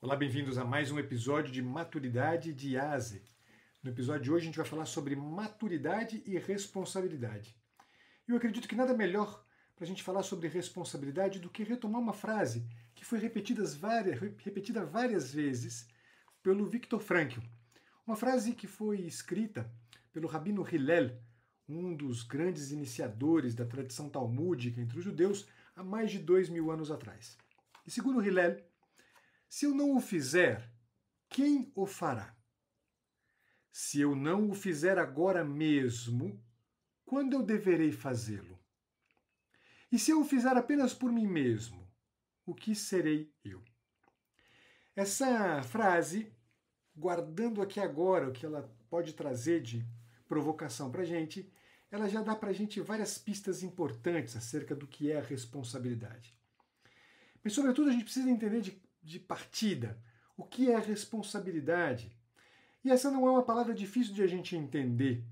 Olá, bem-vindos a mais um episódio de Maturidade de Aze. No episódio de hoje a gente vai falar sobre maturidade e responsabilidade. Eu acredito que nada melhor para a gente falar sobre responsabilidade do que retomar uma frase que foi várias, repetida várias vezes pelo Viktor Frankl. Uma frase que foi escrita pelo Rabino Hillel, um dos grandes iniciadores da tradição talmúdica entre os judeus há mais de dois mil anos atrás. E segundo Hillel, se eu não o fizer, quem o fará? Se eu não o fizer agora mesmo, quando eu deverei fazê-lo? E se eu o fizer apenas por mim mesmo, o que serei eu? Essa frase, guardando aqui agora o que ela pode trazer de provocação para a gente, ela já dá para a gente várias pistas importantes acerca do que é a responsabilidade. Mas, sobretudo, a gente precisa entender de de partida, o que é responsabilidade. E essa não é uma palavra difícil de a gente entender,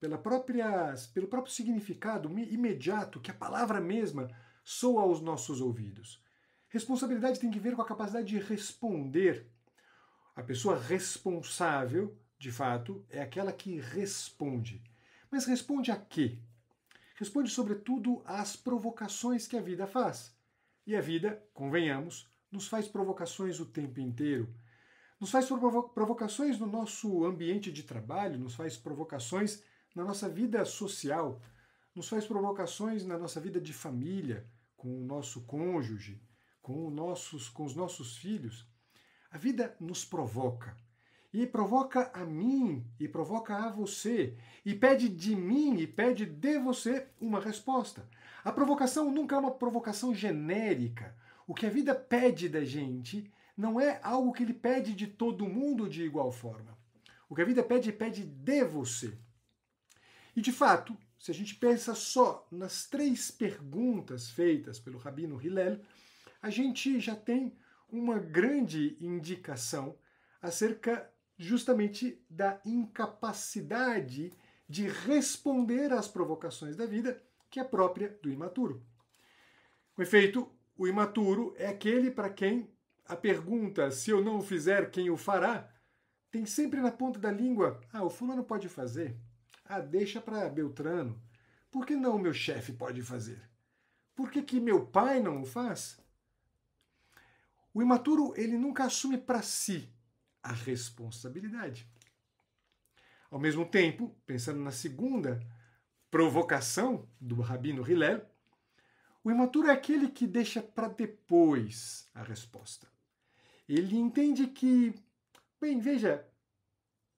pela própria, pelo próprio significado imediato que a palavra mesma soa aos nossos ouvidos. Responsabilidade tem que ver com a capacidade de responder. A pessoa responsável, de fato, é aquela que responde. Mas responde a quê? Responde, sobretudo, às provocações que a vida faz. E a vida, convenhamos, nos faz provocações o tempo inteiro, nos faz provocações no nosso ambiente de trabalho, nos faz provocações na nossa vida social, nos faz provocações na nossa vida de família, com o nosso cônjuge, com, nossos, com os nossos filhos. A vida nos provoca. E provoca a mim, e provoca a você, e pede de mim, e pede de você uma resposta. A provocação nunca é uma provocação genérica, o que a vida pede da gente não é algo que ele pede de todo mundo de igual forma. O que a vida pede, pede de você. E de fato, se a gente pensa só nas três perguntas feitas pelo Rabino Hillel, a gente já tem uma grande indicação acerca justamente da incapacidade de responder às provocações da vida, que é própria do imaturo. Com efeito, o imaturo é aquele para quem a pergunta se eu não o fizer, quem o fará, tem sempre na ponta da língua. Ah, o fulano pode fazer. Ah, deixa para Beltrano. Por que não o meu chefe pode fazer? Por que, que meu pai não o faz? O imaturo, ele nunca assume para si a responsabilidade. Ao mesmo tempo, pensando na segunda provocação do Rabino Hillel, o imaturo é aquele que deixa para depois a resposta. Ele entende que, bem, veja,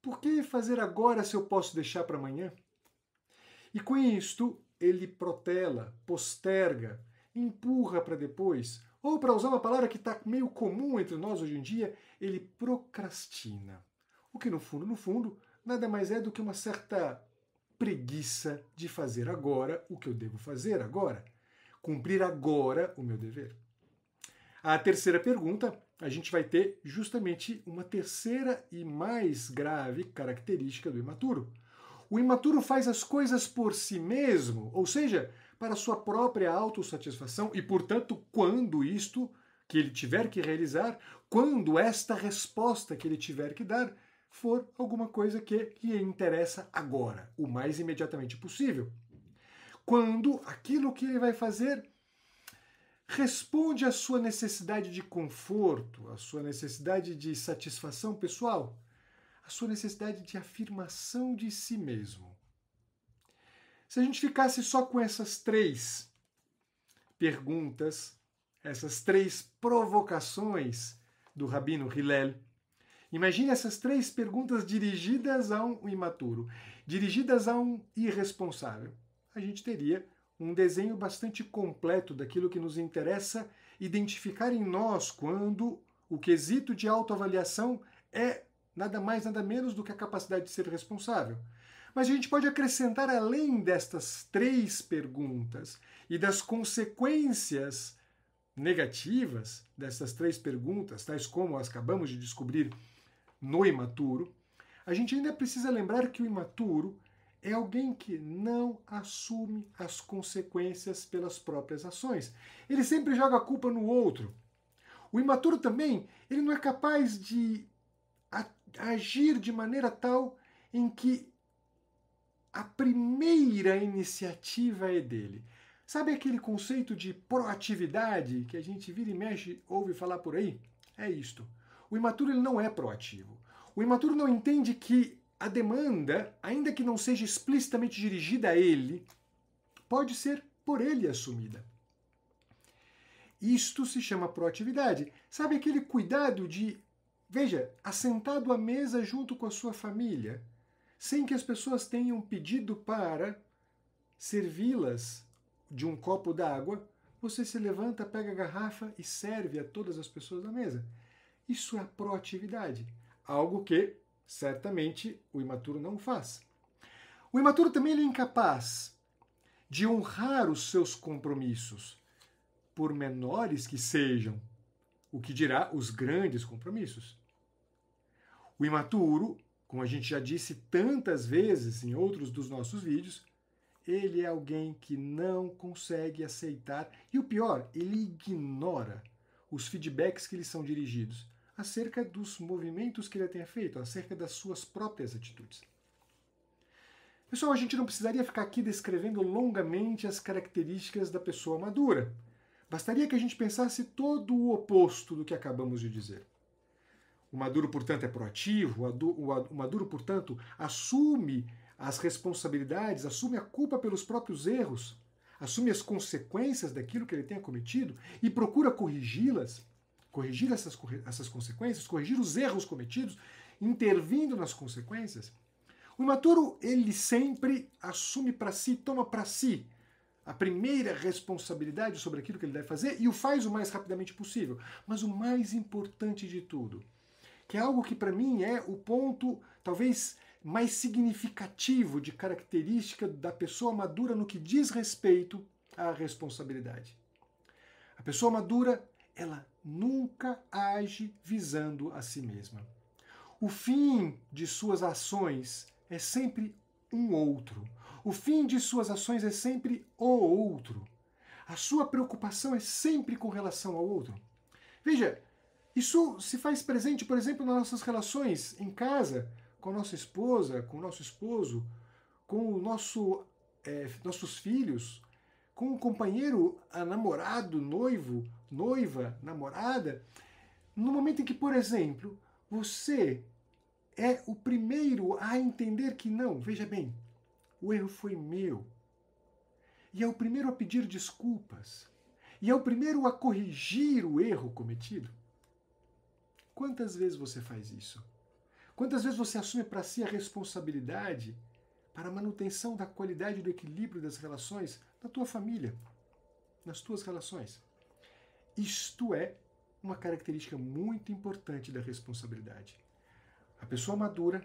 por que fazer agora se eu posso deixar para amanhã? E com isto, ele protela, posterga, empurra para depois, ou para usar uma palavra que está meio comum entre nós hoje em dia, ele procrastina. O que no fundo, no fundo, nada mais é do que uma certa preguiça de fazer agora o que eu devo fazer agora cumprir agora o meu dever. A terceira pergunta, a gente vai ter justamente uma terceira e mais grave característica do imaturo. O imaturo faz as coisas por si mesmo, ou seja, para sua própria autossatisfação e, portanto, quando isto que ele tiver que realizar, quando esta resposta que ele tiver que dar for alguma coisa que lhe interessa agora, o mais imediatamente possível quando aquilo que ele vai fazer responde à sua necessidade de conforto, à sua necessidade de satisfação pessoal, à sua necessidade de afirmação de si mesmo. Se a gente ficasse só com essas três perguntas, essas três provocações do Rabino Hillel, imagine essas três perguntas dirigidas a um imaturo, dirigidas a um irresponsável a gente teria um desenho bastante completo daquilo que nos interessa identificar em nós quando o quesito de autoavaliação é nada mais, nada menos do que a capacidade de ser responsável. Mas a gente pode acrescentar além destas três perguntas e das consequências negativas dessas três perguntas, tais como as acabamos de descobrir no imaturo, a gente ainda precisa lembrar que o imaturo é alguém que não assume as consequências pelas próprias ações. Ele sempre joga a culpa no outro. O imaturo também, ele não é capaz de agir de maneira tal em que a primeira iniciativa é dele. Sabe aquele conceito de proatividade que a gente vira e mexe, ouve falar por aí? É isto. O imaturo ele não é proativo. O imaturo não entende que a demanda, ainda que não seja explicitamente dirigida a ele, pode ser por ele assumida. Isto se chama proatividade. Sabe aquele cuidado de, veja, assentado à mesa junto com a sua família, sem que as pessoas tenham pedido para servi-las de um copo d'água, você se levanta, pega a garrafa e serve a todas as pessoas da mesa. Isso é proatividade, algo que Certamente o imaturo não o faz. O imaturo também é incapaz de honrar os seus compromissos, por menores que sejam, o que dirá os grandes compromissos. O imaturo, como a gente já disse tantas vezes em outros dos nossos vídeos, ele é alguém que não consegue aceitar e o pior, ele ignora os feedbacks que lhe são dirigidos acerca dos movimentos que ele tenha feito, acerca das suas próprias atitudes. Pessoal, a gente não precisaria ficar aqui descrevendo longamente as características da pessoa madura. Bastaria que a gente pensasse todo o oposto do que acabamos de dizer. O maduro, portanto, é proativo, o maduro, portanto, assume as responsabilidades, assume a culpa pelos próprios erros, assume as consequências daquilo que ele tenha cometido e procura corrigi-las corrigir essas, essas consequências, corrigir os erros cometidos, intervindo nas consequências, o imaturo ele sempre assume para si, toma para si a primeira responsabilidade sobre aquilo que ele deve fazer e o faz o mais rapidamente possível. Mas o mais importante de tudo, que é algo que para mim é o ponto talvez mais significativo de característica da pessoa madura no que diz respeito à responsabilidade. A pessoa madura ela nunca age visando a si mesma. O fim de suas ações é sempre um outro. O fim de suas ações é sempre o outro. A sua preocupação é sempre com relação ao outro. Veja, isso se faz presente, por exemplo, nas nossas relações em casa, com a nossa esposa, com o nosso esposo, com o nosso, é, nossos filhos, com o companheiro, a namorado, noivo, noiva, namorada, no momento em que, por exemplo, você é o primeiro a entender que não, veja bem, o erro foi meu. E é o primeiro a pedir desculpas. E é o primeiro a corrigir o erro cometido. Quantas vezes você faz isso? Quantas vezes você assume para si a responsabilidade para a manutenção da qualidade do equilíbrio das relações na tua família, nas tuas relações. Isto é uma característica muito importante da responsabilidade. A pessoa madura,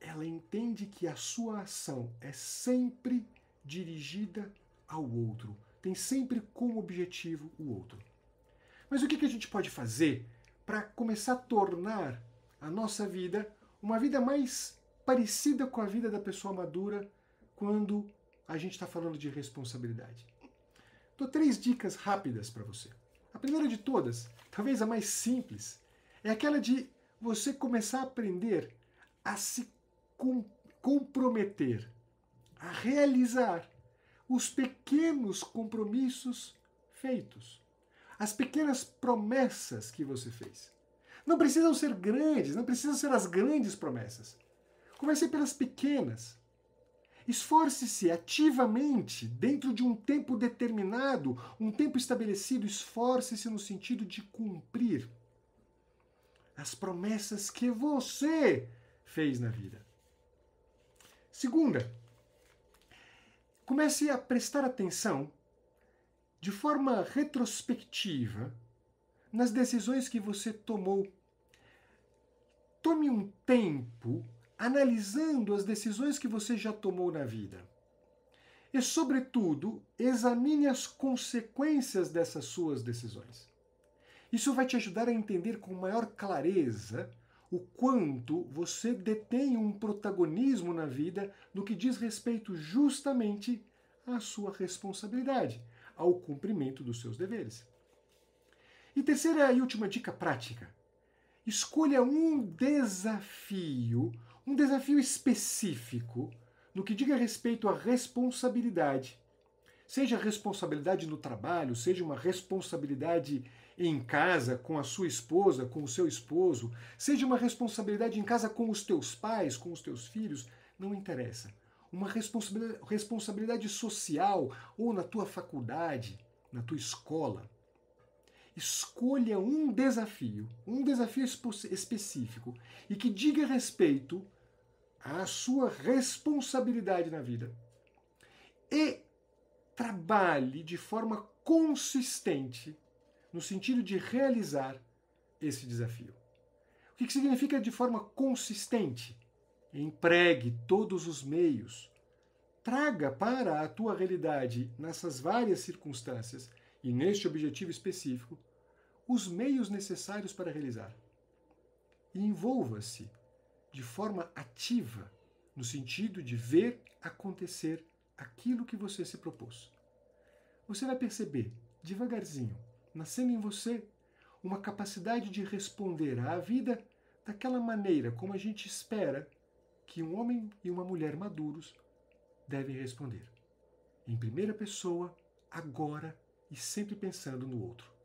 ela entende que a sua ação é sempre dirigida ao outro, tem sempre como objetivo o outro. Mas o que a gente pode fazer para começar a tornar a nossa vida uma vida mais parecida com a vida da pessoa madura quando a gente está falando de responsabilidade. Dou três dicas rápidas para você. A primeira de todas, talvez a mais simples, é aquela de você começar a aprender a se com comprometer, a realizar os pequenos compromissos feitos, as pequenas promessas que você fez. Não precisam ser grandes, não precisam ser as grandes promessas. Comecei pelas pequenas. Esforce-se ativamente, dentro de um tempo determinado, um tempo estabelecido, esforce-se no sentido de cumprir as promessas que você fez na vida. Segunda, comece a prestar atenção de forma retrospectiva nas decisões que você tomou. Tome um tempo analisando as decisões que você já tomou na vida. E, sobretudo, examine as consequências dessas suas decisões. Isso vai te ajudar a entender com maior clareza o quanto você detém um protagonismo na vida no que diz respeito justamente à sua responsabilidade, ao cumprimento dos seus deveres. E terceira e última dica prática: escolha um desafio um desafio específico no que diga respeito à responsabilidade. Seja responsabilidade no trabalho, seja uma responsabilidade em casa com a sua esposa, com o seu esposo, seja uma responsabilidade em casa com os teus pais, com os teus filhos, não interessa. Uma responsabilidade social ou na tua faculdade, na tua escola. Escolha um desafio, um desafio específico e que diga respeito a sua responsabilidade na vida e trabalhe de forma consistente no sentido de realizar esse desafio. O que significa de forma consistente? Empregue todos os meios. Traga para a tua realidade, nessas várias circunstâncias e neste objetivo específico, os meios necessários para realizar. E envolva-se de forma ativa, no sentido de ver acontecer aquilo que você se propôs. Você vai perceber, devagarzinho, nascendo em você, uma capacidade de responder à vida daquela maneira como a gente espera que um homem e uma mulher maduros devem responder. Em primeira pessoa, agora e sempre pensando no outro.